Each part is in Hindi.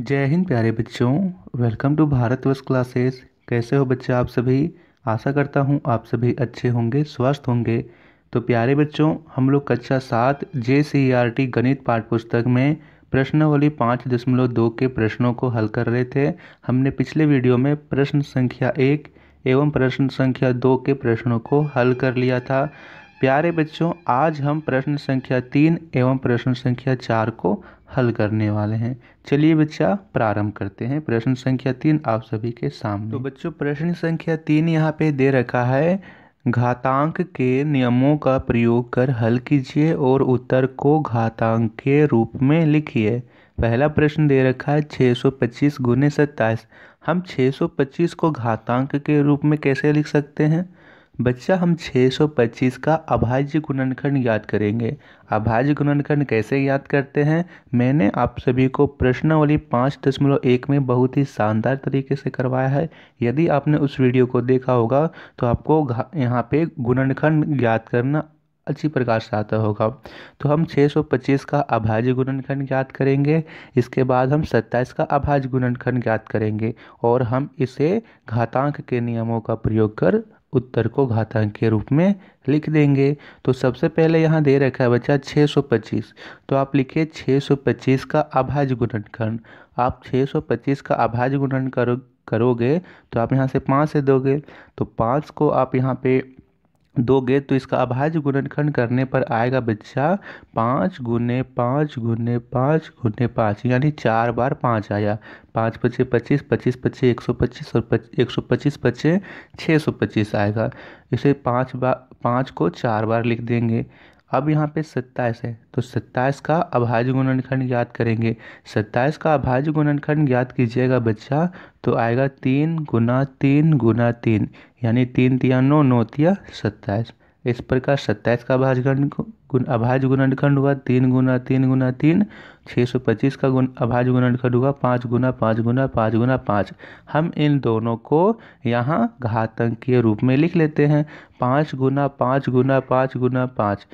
जय हिंद प्यारे बच्चों वेलकम टू भारत वर्ष क्लासेस कैसे हो बच्चे आप सभी आशा करता हूँ आप सभी अच्छे होंगे स्वस्थ होंगे तो प्यारे बच्चों हम लोग कक्षा सात जे सी आर टी गणित पाठ पुस्तक में प्रश्नावली पाँच दशमलव दो के प्रश्नों को हल कर रहे थे हमने पिछले वीडियो में प्रश्न संख्या एक एवं प्रश्न संख्या दो के प्रश्नों को हल कर लिया था प्यारे बच्चों आज हम प्रश्न संख्या तीन एवं प्रश्न संख्या चार को हल करने वाले हैं चलिए बच्चा प्रारंभ करते हैं प्रश्न संख्या तीन आप सभी के सामने तो बच्चों प्रश्न संख्या तीन यहाँ पे दे रखा है घातांक के नियमों का प्रयोग कर हल कीजिए और उत्तर को घातांक के रूप में लिखिए पहला प्रश्न दे रखा है 625 सौ पच्चीस गुने हम 625 को घातांक के रूप में कैसे लिख सकते हैं बच्चा हम 625 का अभाज्य गुणनखंड याद करेंगे अभाज्य गुणनखंड कैसे याद करते हैं मैंने आप सभी को प्रश्नवली पाँच दशमलव एक में बहुत ही शानदार तरीके से करवाया है यदि आपने उस वीडियो को देखा होगा तो आपको यहाँ पे गुणनखंड याद करना अच्छी प्रकार से आता होगा तो हम 625 का अभाज्य गुणनखंड ज्ञात करेंगे इसके बाद हम 27 का अभाज्य गुणनखंड ज्ञात करेंगे और हम इसे घातांक के नियमों का प्रयोग कर उत्तर को घातांक के रूप में लिख देंगे तो सबसे पहले यहाँ दे रखा है बच्चा 625 तो आप लिखिए 625 का आभाज गुणनखंड आप 625 का आभाज गुणन करो करोगे तो आप यहाँ से पाँच से दोगे तो पाँच को आप यहाँ पे दोगे तो इसका अभाज्य गुणनखंड करने पर आएगा बच्चा पाँच गुने पाँच गुने पाँच गुने पाँच यानी चार बार पाँच आया पाँच पच्चे पच्चीस पच्चीस पच्चे एक सौ पच्चीस और एक सौ पच्चीस पच्चे छः सौ पच्चीस आएगा इसे पाँच बार पाँच को चार बार लिख देंगे अब यहाँ पे सत्ताईस है तो सत्ताईस का अभाज्य गुणनखंड ज्ञात करेंगे सत्ताईस का अभाज्य गुणनखंड ज्ञात कीजिएगा बच्चा तो आएगा तीन गुना तीन गुना तीन यानी तीन तिया नौ नौ तिया सत्ताईस इस प्रकार सत्ताईस का अभाज्य गुण अभाज्य गुणनखंड हुआ तीन गुना तीन गुना तीन छः सौ पच्चीस का गुण अभाज्य गुणनखंड हुआ पाँच गुना पाँच गुना पाँच गुना पाँच हम इन दोनों को यहाँ घातंक के रूप में लिख लेते हैं पाँच गुना पाँच गुना पाँच गुना पाँच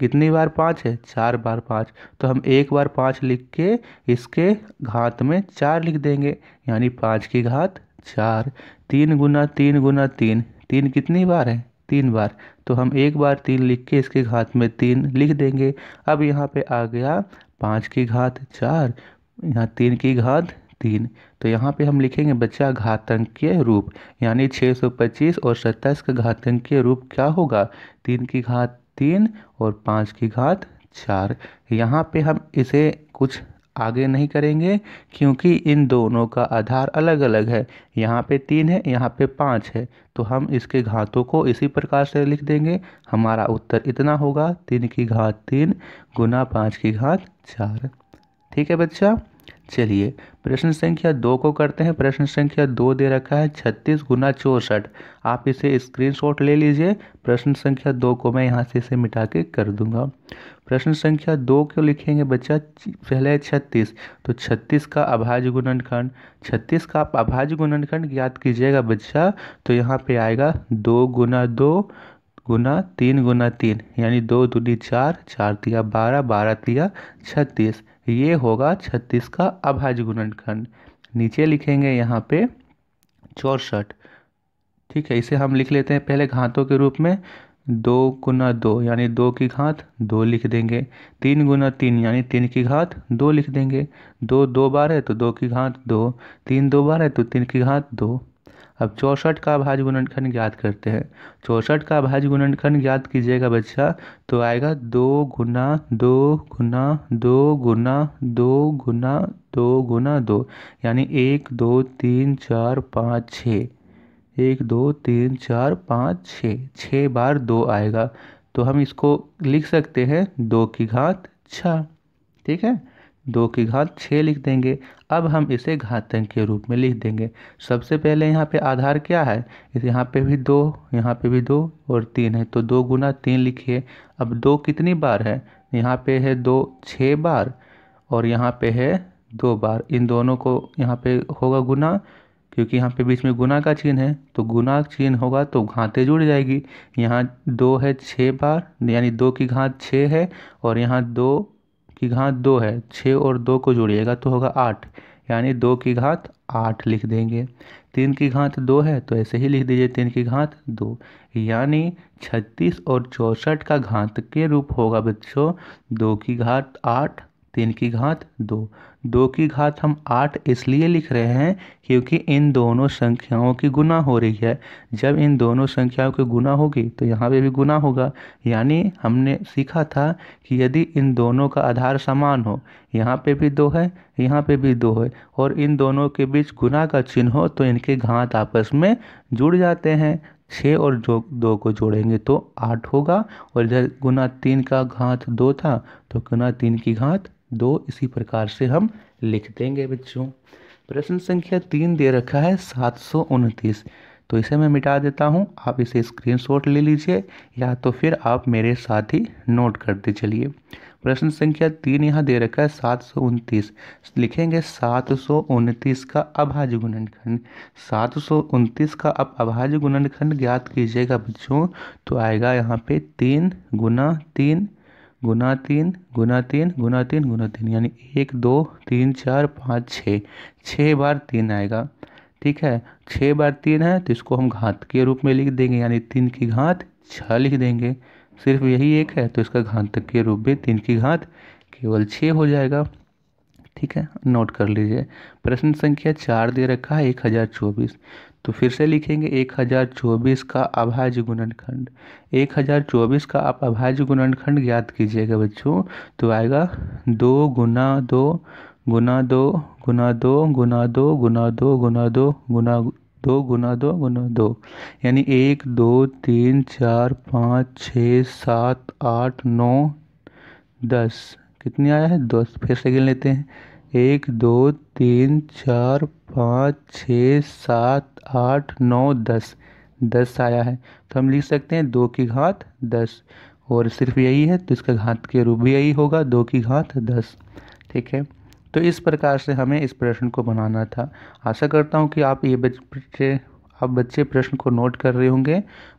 कितनी बार पाँच है चार बार पाँच तो हम एक बार पाँच लिख के इसके घात में चार लिख देंगे यानी पाँच की घात चार तीन गुना तीन गुना तीन तीन कितनी बार है तीन बार तो हम एक बार तीन लिख के इसके घात में तीन लिख देंगे अब यहाँ पे आ गया पाँच की घात चार यहाँ तीन की घात तीन तो यहाँ पे हम लिखेंगे बच्चा घातंकीय रूप यानी 625 और सत्ताईस का घातंकीय रूप क्या होगा तीन की घात तीन और पाँच की घात चार यहाँ पे हम इसे कुछ आगे नहीं करेंगे क्योंकि इन दोनों का आधार अलग अलग है यहाँ पे तीन है यहाँ पे पाँच है तो हम इसके घातों को इसी प्रकार से लिख देंगे हमारा उत्तर इतना होगा तीन की घात तीन गुना पाँच की घात चार ठीक है बच्चा चलिए प्रश्न संख्या दो को करते हैं प्रश्न संख्या दो दे रखा है छत्तीस गुना चौंसठ आप इसे स्क्रीनशॉट ले लीजिए प्रश्न संख्या दो को मैं यहाँ से इसे मिटा के कर दूंगा प्रश्न संख्या दो को लिखेंगे बच्चा पहले है छत्तीस तो छत्तीस का अभाज्य गुणनखंड छत्तीस का आप अभाज्य गुणनखंड याद कीजिएगा बच्चा तो यहाँ पे आएगा दो गुना दो गुना तीन गुना तीन यानी दो दूनी चार चार तिया बारह बारह तिया छत्तीस ये होगा छत्तीस का अभाज्य गुणनखंड नीचे लिखेंगे यहाँ पे चौसठ ठीक है इसे हम लिख लेते हैं पहले घातों के रूप में दो गुना दो यानी दो की घात दो लिख देंगे तीन गुना तीन यानी तीन की घात दो लिख देंगे दो दो बार है तो दो की घात दो तीन दो बार है तो तीन की घात दो अब चौसठ का भाज गुणनखंड ज्ञात करते हैं चौसठ का भाज गुणनखंड ज्ञात कीजिएगा बच्चा तो आएगा दो गुना दो गुना दो गुना दो गुना दो गुना दो यानी एक दो तीन चार पाँच छ एक दो तीन चार पाँच छः छः बार दो आएगा तो हम इसको लिख सकते हैं दो की घात छः ठीक है दो की घात छः लिख देंगे अब हम इसे घातंक के रूप में लिख देंगे सबसे पहले यहाँ पे आधार क्या है यहाँ पे भी दो यहाँ पे भी दो और तीन है तो दो गुना तीन लिखिए अब दो कितनी बार है यहाँ पे है दो छः बार और यहाँ पे है दो बार इन दोनों को यहाँ पे होगा गुना क्योंकि यहाँ पे बीच में गुना का चिन्ह है तो गुना चिन्ह होगा तो घातें जुड़ जाएगी यहाँ दो है छः बार यानी दो की घात छः है और यहाँ दो की घात दो है छः और दो को जोड़िएगा तो होगा आठ यानी दो की घात आठ लिख देंगे तीन की घात दो है तो ऐसे ही लिख दीजिए तीन की घात दो यानी छत्तीस और चौंसठ का घात के रूप होगा बच्चों दो की घात आठ तीन की घात दो दो की घात हम आठ इसलिए लिख रहे हैं क्योंकि इन दोनों संख्याओं की गुना हो रही है जब इन दोनों संख्याओं की गुना होगी तो यहाँ पे भी गुना होगा यानी हमने सीखा था कि यदि इन दोनों का आधार समान हो यहाँ पे भी दो है यहाँ पे भी दो है और इन दोनों के बीच गुना का चिन्ह हो तो इनके घात आपस में जुड़ जाते हैं छः और जो दो को जोड़ेंगे तो आठ होगा और इधर गुना तीन का घात दो था तो गुना तीन की घात दो इसी प्रकार से हम लिख देंगे बच्चों प्रश्न संख्या तीन दे रखा है सात सौ उनतीस तो इसे मैं मिटा देता हूँ आप इसे स्क्रीनशॉट ले लीजिए या तो फिर आप मेरे साथ ही नोट करते चलिए प्रश्न संख्या तीन यहाँ दे रखा है सात सौ उनतीस लिखेंगे सात सौ उनतीस का अभाज्य गुणनखंड सात सौ उनतीस का अब अभाज्य गुणनखंड ज्ञात कीजिएगा बच्चों तो आएगा यहाँ पे तीन गुना तीन गुना तीन गुना तीन गुना तीन गुना तीन यानी एक दो तीन चार पाँच छः छः बार तीन आएगा ठीक है छः बार तीन है तो इसको हम घात के रूप में लिख देंगे यानी तीन की घात छः लिख देंगे सिर्फ यही एक है तो इसका घातक के रूप में तीन की घात केवल छः हो जाएगा ठीक है नोट कर लीजिए प्रश्न संख्या चार दे रखा है एक हज़ार चौबीस तो फिर से लिखेंगे एक हज़ार चौबीस का अभाज्य गुणनखंड एक हज़ार चौबीस का आप अभाज्य गुणनखंड ज्ञात कीजिएगा बच्चों तो आएगा दो गुना दो गुना दो गुना दो गुना दो गुना दो गुना दो गुना दो गुना दो गुना दो यानी एक दो तीन चार पाँच छः सात आठ नौ दस कितने आया है दस फिर से गिन लेते हैं एक दो तीन चार पाँच छः सात आठ नौ दस दस आया है तो हम लिख सकते हैं दो की घात दस और सिर्फ यही है तो इसका घात के रूप भी यही होगा दो की घात दस ठीक है तो इस प्रकार से हमें इस प्रश्न को बनाना था आशा करता हूँ कि आप ये बच्चे आप बच्चे प्रश्न को नोट कर रहे होंगे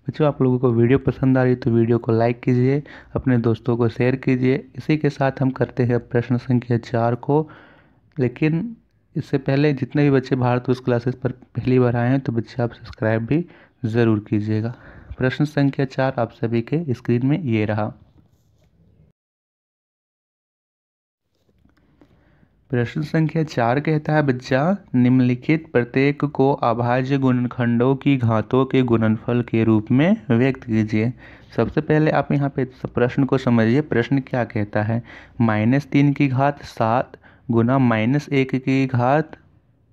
बच्चों आप लोगों को वीडियो पसंद आ रही तो वीडियो को लाइक कीजिए अपने दोस्तों को शेयर कीजिए इसी के साथ हम करते हैं प्रश्न संख्या चार को लेकिन इससे पहले जितने भी बच्चे भारत उस क्लासेस पर पहली बार आए हैं तो बच्चे आप सब्सक्राइब भी ज़रूर कीजिएगा प्रश्न संख्या चार आप सभी के स्क्रीन में ये रहा प्रश्न संख्या चार कहता है बच्चा निम्नलिखित प्रत्येक को अभाज्य गुणनखंडों की घातों के गुणनफल के रूप में व्यक्त कीजिए सबसे पहले आप यहाँ पे प्रश्न को समझिए प्रश्न क्या कहता है माइनस तीन की घात सात गुना माइनस एक की घात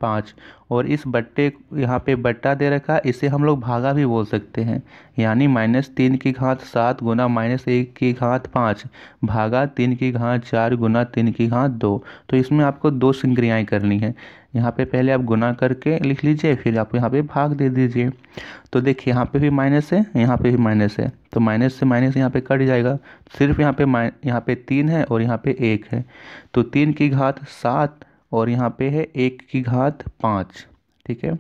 पाँच और इस बट्टे यहाँ पे बट्टा दे रखा है इसे हम लोग भागा भी बोल सकते हैं यानी माइनस तीन की घात सात गुना माइनस एक की घात पाँच भागा तीन की घात चार गुना तीन की घात दो तो इसमें आपको दो संक्रियाएँ करनी है यहाँ पे पहले आप गुना करके लिख लीजिए फिर आप यहाँ पे भाग दे दीजिए तो देखिए यहाँ पे भी माइनस है यहाँ पे भी माइनस है तो माइनस से माइनस यहाँ पे कट जाएगा सिर्फ यहाँ पे यहाँ पे तीन है और यहाँ पे एक है तो तीन की घात सात और यहाँ पे है एक की घात पाँच ठीक है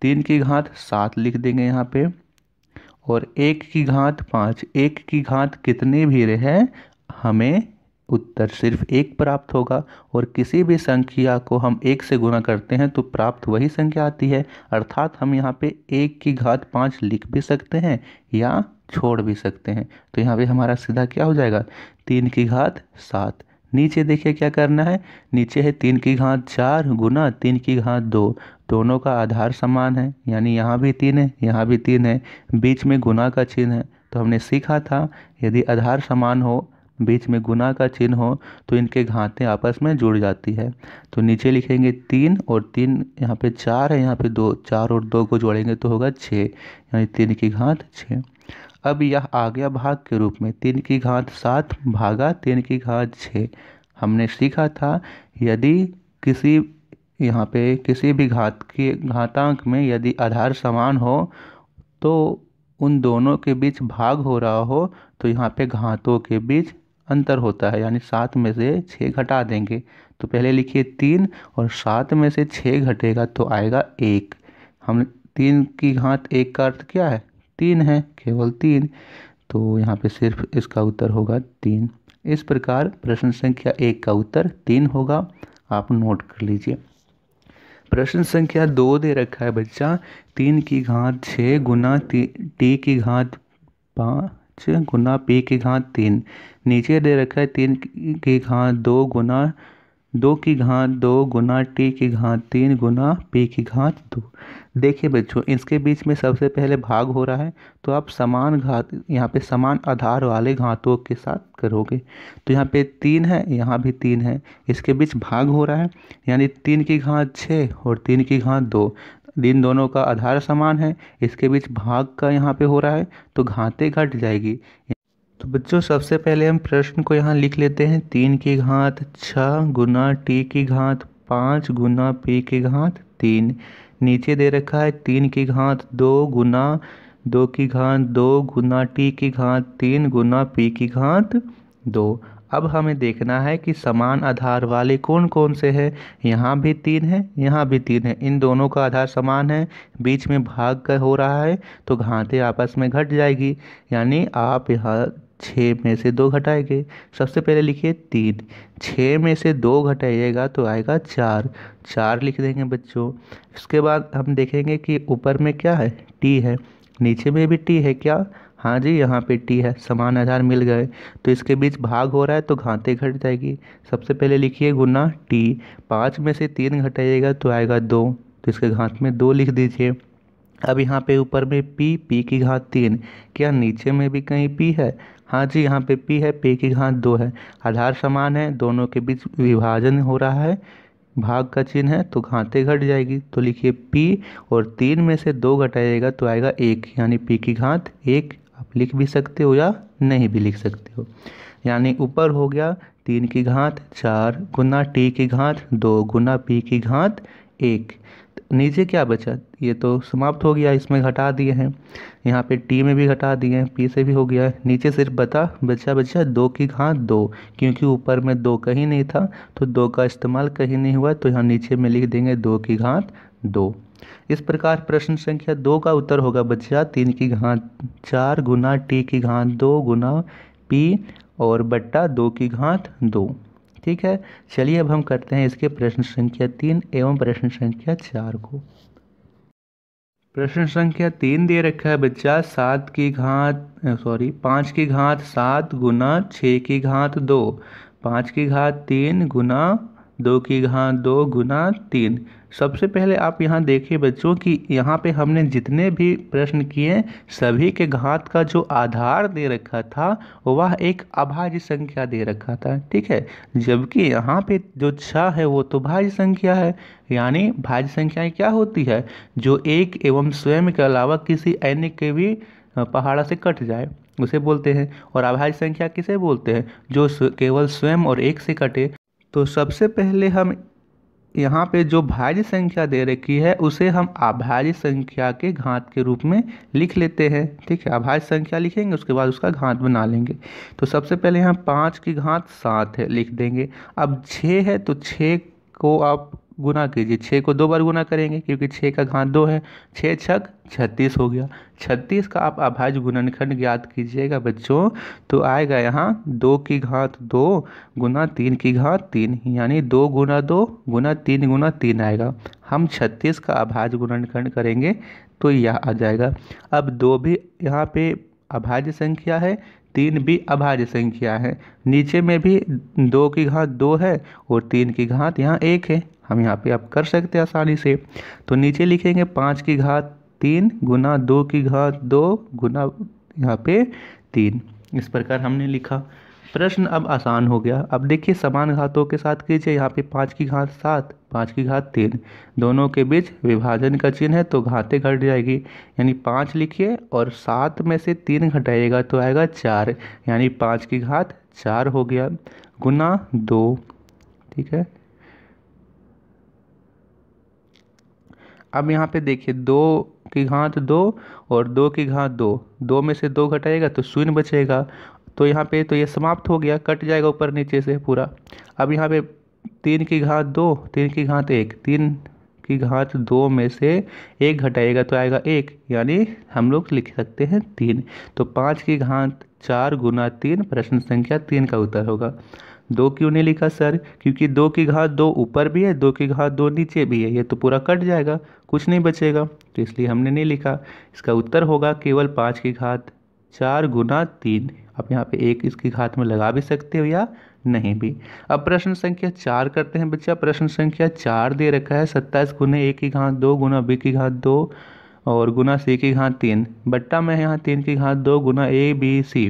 तीन की घात सात लिख देंगे यहाँ पे और एक की घात पाँच एक की घात कितनी भी रहे हमें उत्तर सिर्फ एक प्राप्त होगा और किसी भी संख्या को हम एक से गुना करते हैं तो प्राप्त वही संख्या आती है अर्थात हम यहाँ पे एक की घात पाँच लिख भी सकते हैं या छोड़ भी सकते हैं तो यहाँ पे हमारा सीधा क्या हो जाएगा तीन की घात सात नीचे देखिए क्या करना है नीचे है तीन की घात चार गुना तीन की घात दो दोनों का आधार समान है यानी यहाँ भी तीन है यहाँ भी तीन है बीच में गुना का चिन्ह है तो हमने सीखा था यदि आधार समान हो बीच में गुना का चिन्ह हो तो इनके घातें आपस में जुड़ जाती है तो नीचे लिखेंगे तीन और तीन यहाँ पे चार है यहाँ पे दो चार और दो को जोड़ेंगे तो होगा छः यानी तीन की घात छः अब यह आ गया भाग के रूप में तीन की घात सात भागा तीन की घात छः हमने सीखा था यदि किसी यहाँ पे किसी भी घात के घातांक में यदि आधार समान हो तो उन दोनों के बीच भाग हो रहा हो तो यहाँ पे घातों के बीच अंतर होता है यानी सात में से छः घटा देंगे तो पहले लिखिए तीन और सात में से छः घटेगा तो आएगा एक हम तीन की घात एक का अर्थ क्या है तीन है केवल तीन तो यहाँ पे सिर्फ इसका उत्तर होगा तीन इस प्रकार प्रश्न संख्या एक का उत्तर तीन होगा आप नोट कर लीजिए प्रश्न संख्या दो दे रखा है बच्चा तीन की घात छः गुना टी की घात पाँच गुना पी की घात तीन नीचे दे रखा है तीन की घात दो गुना दो की घात दो गुना टी की घात तीन गुना पी की घात दो देखिए बच्चों इसके बीच में सबसे पहले भाग हो रहा है तो आप समान घात यहाँ पे समान आधार वाले घातों के साथ करोगे तो यहाँ पे तीन है यहाँ भी तीन है इसके बीच भाग हो रहा है यानी तीन की घात छः और तीन की घात दो इन दोनों का आधार समान है इसके बीच भाग का यहाँ पे हो रहा है तो घाते घट जाएगी तो बच्चों सबसे पहले हम प्रश्न को यहाँ लिख लेते हैं तीन की घात छः गुना टी की घात पाँच गुना पी की घात तीन नीचे दे रखा है तीन की घात दो गुना दो की घात दो गुना टी की घात तीन गुना पी की घात दो अब हमें देखना है कि समान आधार वाले कौन कौन से हैं यहाँ भी तीन है यहाँ भी तीन है इन दोनों का आधार समान है बीच में भाग का हो रहा है तो घातें आपस में घट जाएगी यानी आप यहाँ छः में से दो घटाएंगे सबसे पहले लिखिए तीन छः में से दो घटाइएगा तो आएगा चार चार लिख देंगे बच्चों इसके बाद हम देखेंगे कि ऊपर में क्या है टी है नीचे में भी टी है क्या हाँ जी यहाँ पे टी है समान आधार मिल गए तो इसके बीच भाग हो रहा है तो घाते घट जाएगी सबसे पहले लिखिए गुना टी पाँच में से तीन घटाइएगा तो आएगा दो तो इसके घात में दो लिख दीजिए अब यहाँ पे ऊपर में पी पी की घात तीन क्या नीचे में भी कहीं पी है हाँ जी यहाँ पे पी है पी की घात दो है आधार समान है दोनों के बीच विभाजन हो रहा है भाग का चिन्ह है तो घाते घट जाएगी तो लिखिए पी और तीन में से दो घटाइएगा तो आएगा एक यानी पी की घात एक आप लिख भी सकते हो या नहीं भी लिख सकते हो यानी ऊपर हो गया तीन की घात चार गुना टी की घात दो गुना पी की घात एक नीचे क्या बचा ये तो समाप्त हो गया इसमें घटा दिए हैं यहाँ पे टी में भी घटा दिए हैं पी से भी हो गया है नीचे सिर्फ बता बचा बचा दो की घात दो क्योंकि ऊपर में दो कहीं नहीं था तो दो का इस्तेमाल कहीं नहीं हुआ तो यहाँ नीचे में लिख देंगे दो की घात दो इस प्रकार प्रश्न संख्या दो का उत्तर होगा बच्चा तीन की घात चार गुना टी की घात दो गुना पी और बट्टा दो की घात दो ठीक है चलिए अब हम करते हैं इसके प्रश्न संख्या तीन एवं प्रश्न संख्या चार को प्रश्न संख्या तीन दे रखा है बच्चा सात की घात सॉरी पाँच की घात सात गुना छः की घात दो पाँच की घात तीन गुना दो की घात दो गुना तीन सबसे पहले आप यहाँ देखिए बच्चों कि यहाँ पे हमने जितने भी प्रश्न किए सभी के घात का जो आधार दे रखा था वह एक अभाज्य संख्या दे रखा था ठीक है जबकि यहाँ पे जो छः है वो तो भाज्य संख्या है यानी भाज्य संख्याएं क्या होती है जो एक एवं स्वयं के अलावा किसी अन्य के भी पहाड़ा से कट जाए उसे बोलते हैं और अभाज्य संख्या किसे बोलते हैं जो केवल स्वयं और एक से कटे तो सबसे पहले हम यहाँ पे जो भाज्य संख्या दे रखी है उसे हम आभाज्य संख्या के घात के रूप में लिख लेते हैं ठीक है आभाज्य संख्या लिखेंगे उसके बाद उसका घात बना लेंगे तो सबसे पहले यहाँ पाँच की घात सात है लिख देंगे अब छः है तो छः को आप गुना कीजिए छः को दो बार गुना करेंगे क्योंकि छः का घात दो है छः छक छत्तीस हो गया छत्तीस का आप अभाज्य गुणनखंड ज्ञात कीजिएगा बच्चों तो आएगा यहाँ दो की घात दो गुना तीन की घात तीन यानी दो गुना दो गुना तीन गुना तीन आएगा हम छत्तीस का अभाज्य गुणनखंड करेंगे तो यह आ जाएगा अब दो भी यहाँ पे अभाज्य संख्या है तीन भी अभाज्य संख्या है नीचे में भी दो की घात दो है और तीन की घात यहाँ एक है हम यहाँ पे आप कर सकते हैं आसानी से तो नीचे लिखेंगे पाँच की घात तीन गुना दो की घात दो गुना यहाँ पे तीन इस प्रकार हमने लिखा प्रश्न अब आसान हो गया अब देखिए समान घातों के साथ कीजिए यहाँ पे पाँच की घात सात पाँच की घात तीन दोनों के बीच विभाजन का चिन्ह है तो घाते घट जाएगी यानी पाँच लिखिए और सात में से तीन घटाइएगा तो आएगा चार यानी पाँच की घात चार हो गया गुना दो ठीक है अब यहाँ पे देखिए दो की घात दो और दो की घात दो दो में से दो घटाएगा तो शून्य बचेगा तो यहाँ पे तो ये समाप्त हो गया कट जाएगा ऊपर नीचे से पूरा अब यहाँ पे तीन की घात दो तीन की घात एक तीन की घात दो में से एक घटाएगा तो आएगा एक यानी हम लोग लिख सकते हैं तीन तो पाँच की घात चार गुना तीन प्रश्न संख्या तीन का उत्तर होगा दो क्यों नहीं लिखा सर क्योंकि दो की घात दो ऊपर भी है दो की घात दो नीचे भी है ये तो पूरा कट जाएगा कुछ नहीं बचेगा तो इसलिए हमने नहीं लिखा इसका उत्तर होगा केवल पाँच की घात चार गुना तीन आप यहाँ पे एक इसकी घात में लगा भी सकते हो या नहीं भी अब प्रश्न संख्या चार करते हैं बच्चा प्रश्न संख्या चार दे रखा है सत्ताईस गुने एक की घात दो गुना बी की घात दो और गुना सी की घात तीन बट्टा में यहाँ तीन की घात दो गुना ए बी सी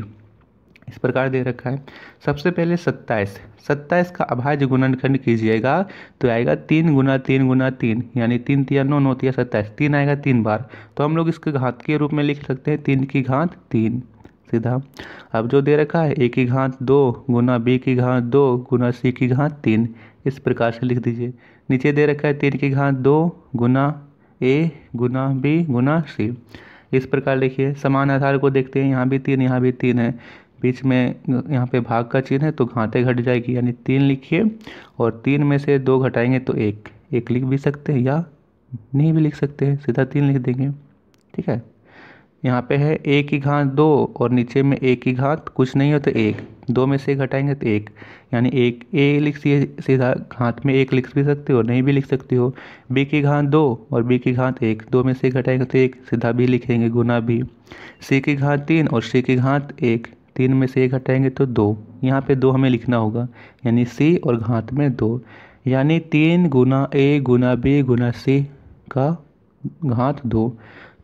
इस प्रकार दे रखा है सबसे पहले सत्ताईस सत्ताईस का अभाज्य गुणनखंड कीजिएगा तो आएगा तीन गुना तीन गुना तीन यानी तीन तिया नौ नौ तिया सत्ताईस तीन आएगा तीन बार तो हम लोग इसके घात के रूप में लिख सकते हैं तीन की घात तीन सीधा अब जो दे रखा है ए की घात दो गुना बी की घात दो गुना सी की घात तीन इस प्रकार से लिख दीजिए नीचे दे रखा है तीन की घात दो गुना ए गुना बी गुना सी इस प्रकार लिखिए समान आधार को देखते हैं यहाँ भी तीन यहाँ भी तीन है बीच में यहाँ पे भाग का चिन्ह है तो घाते घट जाएगी यानी तीन लिखिए और तीन में से दो घटाएंगे तो एक एक लिख भी सकते हैं या नहीं भी लिख सकते हैं सीधा तीन लिख देंगे ठीक है यहाँ पे है एक की घात दो और नीचे में एक की घात कुछ नहीं हो तो एक दो में से घटाएंगे तो एक यानी एक ए लिख सी सीधा घात में एक लिख भी सकते हो नहीं भी लिख सकते हो बी की घात दो और बी की घात एक दो में से घटाएंगे तो एक सीधा भी लिखेंगे गुना भी सी की घात तीन और सी की घात एक तीन में से घटाएंगे तो दो यहाँ पे दो हमें लिखना होगा यानी सी और घात में दो यानी तीन गुना ए गुना बी गुना सी का घात दो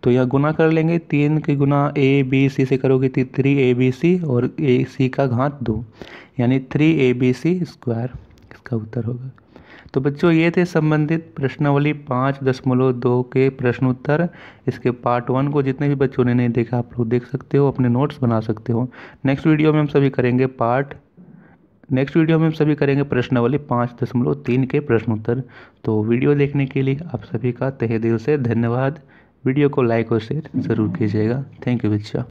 तो यह गुना कर लेंगे तीन के गुना ए बी सी से करोगे तो थ्री ए बी सी और ए सी का घात दो यानी three A B C square इसका उत्तर होगा तो बच्चों ये थे संबंधित प्रश्नावली पाँच दशमलव दो के प्रश्नोत्तर इसके पार्ट वन को जितने भी बच्चों ने नहीं देखा आप लोग देख सकते हो अपने नोट्स बना सकते हो नेक्स्ट वीडियो में हम सभी करेंगे पार्ट नेक्स्ट वीडियो में हम सभी करेंगे प्रश्नावली पाँच दशमलव तीन के प्रश्नोत्तर तो वीडियो देखने के लिए आप सभी का तहे दिल से धन्यवाद वीडियो को लाइक और शेयर ज़रूर कीजिएगा थैंक यू बच्चा